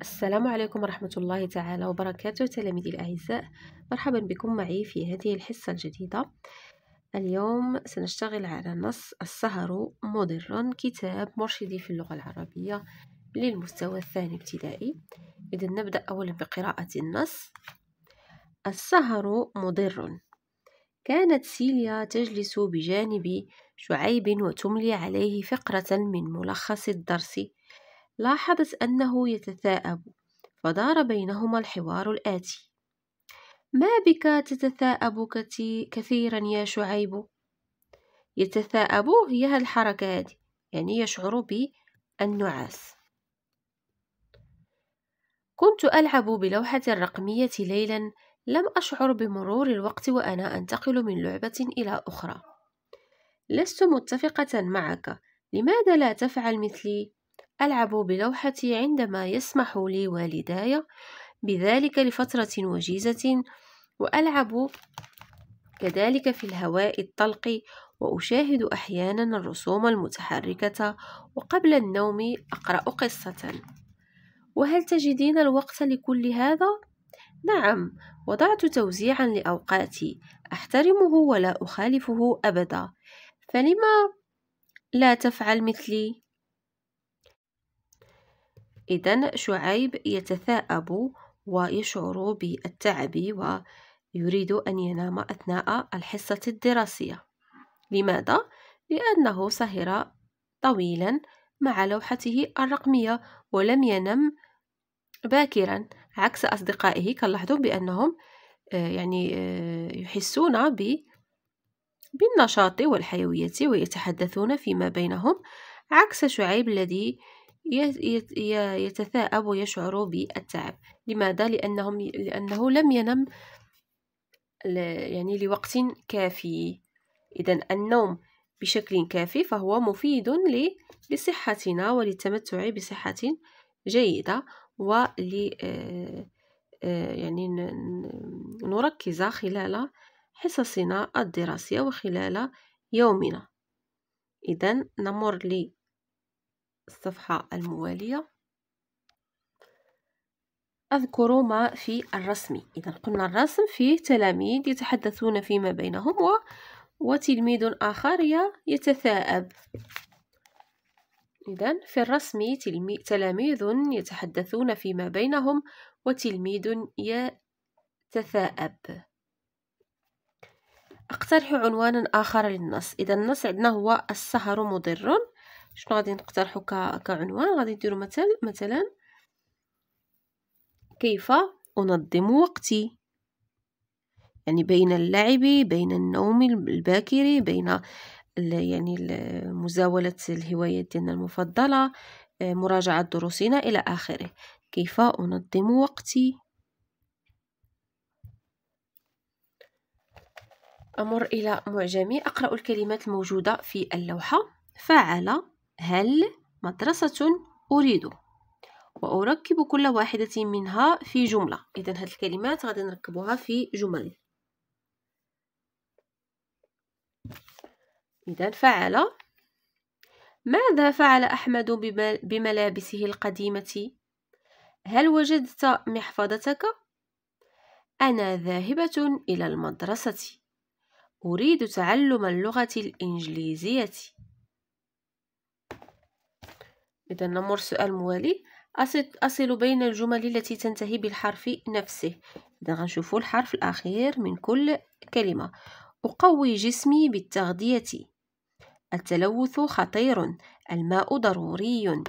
السلام عليكم ورحمة الله تعالى وبركاته تلاميذي الأعزاء مرحبا بكم معي في هذه الحصة الجديدة اليوم سنشتغل على نص السهر مضر كتاب مرشدي في اللغة العربية للمستوى الثاني ابتدائي إذا نبدأ أولا بقراءة النص السهر مضر كانت سيليا تجلس بجانب شعيب وتملي عليه فقرة من ملخص الدرس لاحظت أنه يتثاءب فدار بينهما الحوار الآتي ما بك تتثاءب كثيرا يا شعيب يتثاءب هي هالحركة هذه يعني يشعر بالنعاس كنت ألعب بلوحة رقمية ليلا لم أشعر بمرور الوقت وأنا أنتقل من لعبة إلى أخرى لست متفقة معك لماذا لا تفعل مثلي ألعب بلوحتي عندما يسمح لي والداي بذلك لفترة وجيزة وألعب كذلك في الهواء الطلق وأشاهد أحيانا الرسوم المتحركة وقبل النوم أقرأ قصة وهل تجدين الوقت لكل هذا؟ نعم وضعت توزيعا لأوقاتي أحترمه ولا أخالفه أبدا فلما لا تفعل مثلي؟ إذا شعيب يتثاءب ويشعر بالتعب ويريد أن ينام أثناء الحصة الدراسية لماذا؟ لأنه سهر طويلا مع لوحته الرقمية ولم ينم باكرا عكس أصدقائه كنلاحظوا بأنهم آه، يعني آه، يحسون ب بالنشاط والحيوية ويتحدثون فيما بينهم عكس شعيب الذي يتثاءب ويشعر بالتعب لماذا؟ لأنهم لأنه لم ينم يعني لوقت كافي إذا النوم بشكل كافي فهو مفيد لصحتنا وللتمتع بصحة جيدة ول آه، آه، يعني نركز خلال حصصنا الدراسية وخلال يومنا إذا نمر لي الصفحة الموالية أذكر ما في الرسم إذا قلنا الرسم فيه تلاميذ يتحدثون فيما بينهم و... وتلميذ آخر يتثاءب إذا في الرسم تلمي... تلاميذ يتحدثون فيما بينهم وتلميذ يتثاءب أقترح عنوانا آخر للنص إذا النص عندنا هو السهر مضر شنو غادي نقترحو كعنوان غادي نديرو مثلا مثلا كيف انظم وقتي يعني بين اللعب بين النوم الباكر بين يعني مزاولة الهوايات ديالنا المفضلة آه، مراجعة دروسنا إلى آخره كيف أنظم وقتي أمر إلى معجمي أقرأ الكلمات الموجودة في اللوحة فعل هل مدرسة أريد وأركب كل واحدة منها في جملة إذا هذه الكلمات غادي نركبوها في جمل إذا فعل ماذا فعل أحمد بملابسه القديمة؟ هل وجدت محفظتك؟ أنا ذاهبة إلى المدرسة أريد تعلم اللغة الإنجليزية إذا نمر السؤال الموالي أصل بين الجمل التي تنتهي بالحرف نفسه إذا غنشوفو الحرف الأخير من كل كلمة أقوي جسمي بالتغذية التلوث خطير الماء ضروري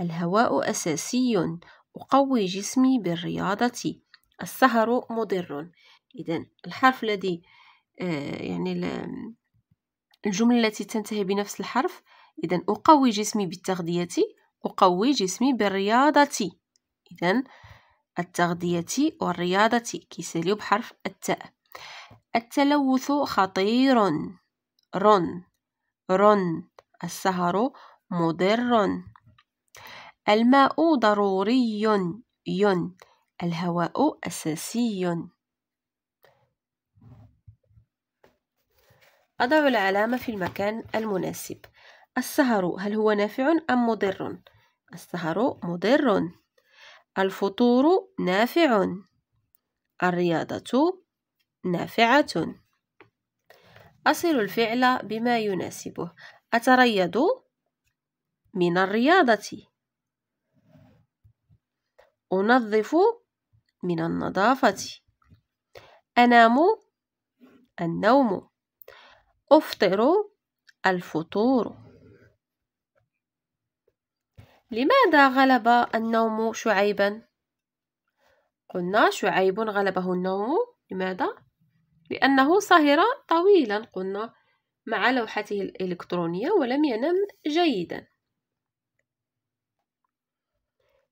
الهواء أساسي أقوي جسمي بالرياضة السهر مضر إذا الحرف الذي آه، يعني الجملة التي تنتهي بنفس الحرف إذا أقوي جسمي بالتغذية أقوي جسمي بالرياضة إذا التغذية والرياضة كيساليو بحرف التاء التلوث خطير رن رن السهر مضر الماء ضروري ين الهواء أساسي أضع العلامة في المكان المناسب السهر هل هو نافع أم مضر؟ السهر مضر الفطور نافع الرياضة نافعة أصل الفعل بما يناسبه أتريض من الرياضة أنظف من النظافة أنام النوم أفطر الفطور لماذا غلب النوم شعيبا قلنا شعيب غلبه النوم لماذا لانه سهر طويلا قلنا مع لوحته الالكترونيه ولم ينم جيدا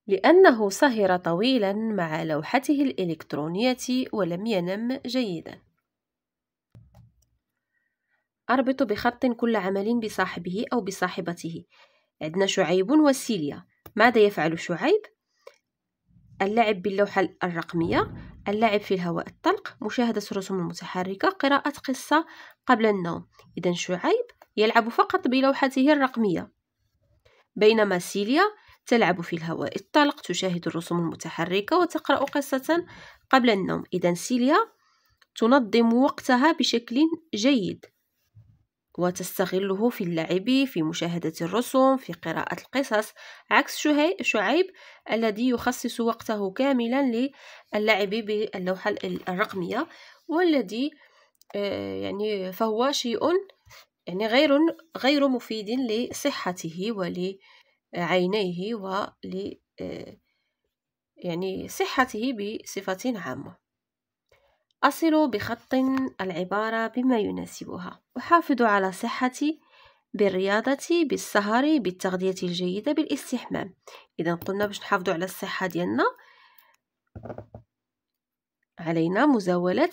لانه صهر طويلا مع لوحته الالكترونيه ولم ينم جيدا اربط بخط كل عمل بصاحبه او بصاحبته عندنا شعيب وسيليا ماذا يفعل شعيب اللعب باللوحة الرقمية اللعب في الهواء الطلق مشاهدة الرسوم المتحركة قراءة قصة قبل النوم إذا شعيب يلعب فقط بلوحته الرقمية بينما سيليا تلعب في الهواء الطلق تشاهد الرسوم المتحركة وتقرأ قصة قبل النوم إذا سيليا تنظم وقتها بشكل جيد وتستغله في اللعب في مشاهدة الرسوم في قراءة القصص عكس شعيب الذي يخصص وقته كاملا للعب باللوحة الرقمية والذي آه، يعني فهو شيء يعني غير غير مفيد لصحته ولعينيه ول آه، يعني صحته بصفة عامة أصل بخط العبارة بما يناسبها أحافظ على صحتي بالرياضة بالسهر بالتغذية الجيدة بالاستحمام إذا قلنا باش نحافظ على الصحة ديالنا علينا مزاولة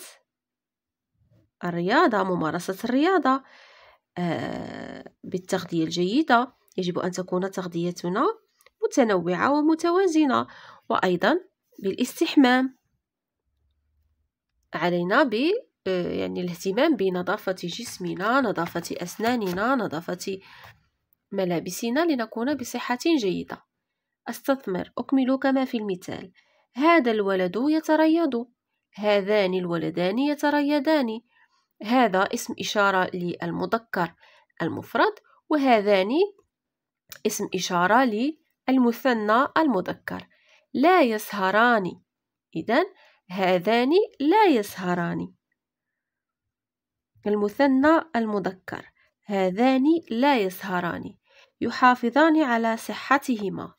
الرياضة ممارسة الرياضة آه بالتغذية الجيدة يجب أن تكون تغذيتنا متنوعة ومتوازنة وأيضا بالاستحمام علينا ب آه، يعني الاهتمام بنظافة جسمنا نظافة أسناننا نظافة ملابسنا لنكون بصحة جيدة استثمر أكمل كما في المثال هذا الولد يتريض هذان الولدان يتريضان هذا اسم إشارة للمذكر المفرد وهذان اسم إشارة للمثنى المذكر لا يسهران إذا هذان لا يسهران المثنى المذكر هذان لا يسهران يحافظان على صحتهما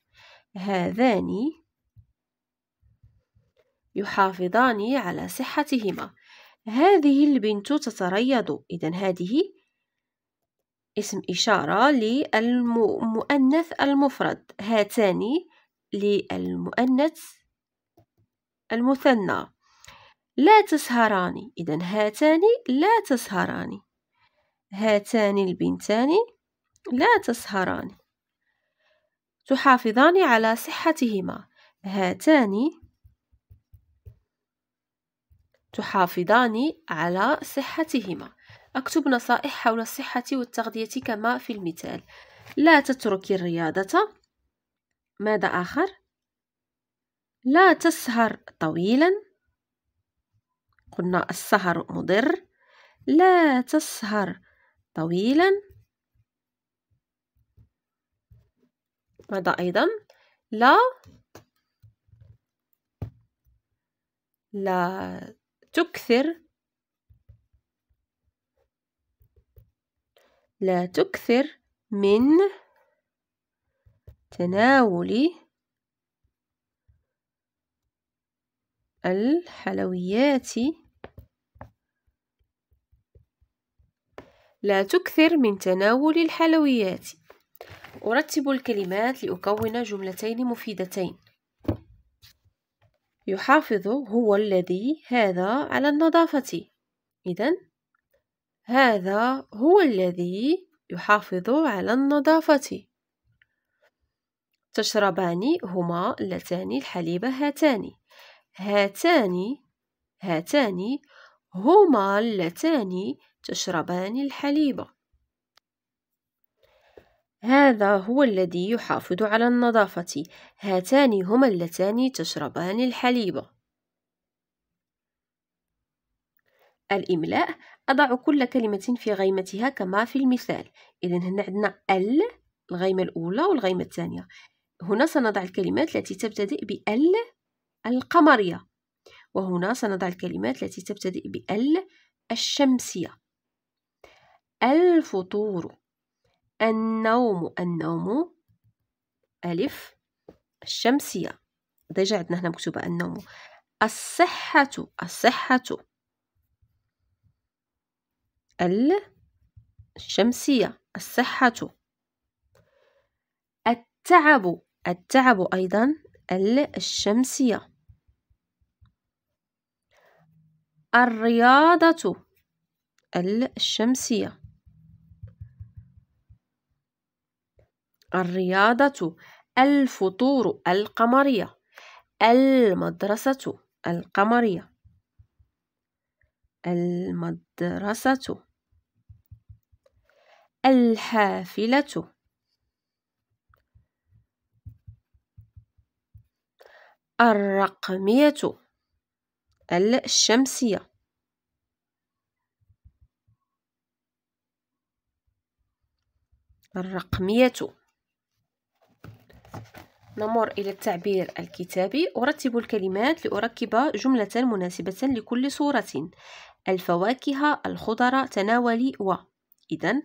هذان يحافظان على صحتهما هذه البنت تتريض إذا هذه اسم إشارة للمؤنث المفرد هاتان للمؤنث المثنى لا تسهران إذا هاتان لا تسهران هاتان البنتان لا تسهران تحافظان على صحتهما هاتان تحافظان على صحتهما أكتب نصائح حول الصحة والتغذية كما في المثال لا تترك الرياضة ماذا آخر لا تسهر طويلا قلنا السهر مضر لا تسهر طويلا ماذا أيضا لا لا تكثر لا تكثر من تناول الحلويات لا تكثر من تناول الحلويات أرتب الكلمات لأكون جملتين مفيدتين يحافظ هو الذي هذا على النظافة إذا هذا هو الذي يحافظ على النظافة تشربان هما اللتان الحليب هاتان هاتان هاتان هما اللتان تشربان الحليب هذا هو الذي يحافظ على النظافة هاتان هما اللتان تشربان الحليب الإملاء أضع كل كلمة في غيمتها كما في المثال إذا هنا عندنا ال الغيمة الأولى والغيمة الثانية هنا سنضع الكلمات التي تبتدئ بال القمرية وهنا سنضع الكلمات التي تبتدئ بال الشمسية الفطور النوم النوم ألف الشمسية ديجا عندنا هنا مكتوبة النوم الصحة الصحة الشمسية الصحة التعب التعب أيضا الشمسية الرياضة الشمسية الرياضة الفطور القمرية المدرسة القمرية المدرسة الحافلة الرقمية الشمسية الرقمية نمر إلى التعبير الكتابي أرتب الكلمات لأركب جملة مناسبة لكل صورة الفواكه الخضر تناولي و إذا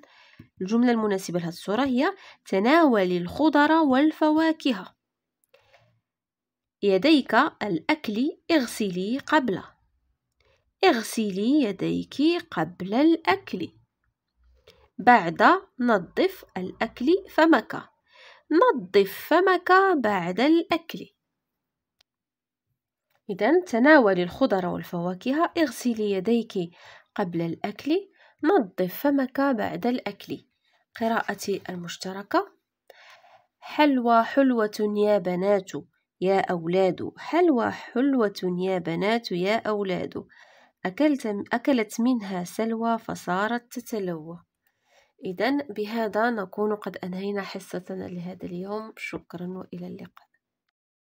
الجملة المناسبة لهذه الصورة هي تناولي الخضر والفواكه يديك الأكل اغسلي قبل اغسلي يديك قبل الأكل بعد نظف الأكل فمك نظف فمك بعد الأكل إذا تناولي الخضر والفواكه اغسلي يديك قبل الأكل نظف فمك بعد الأكل قراءتي المشتركة حلوى حلوة يا بنات يا أولاد حلوى حلوة يا بنات يا أولاد أكلت أكلت منها سلوى فصارت تتلوى إذا بهذا نكون قد أنهينا حصتنا لهذا اليوم شكرا وإلى اللقاء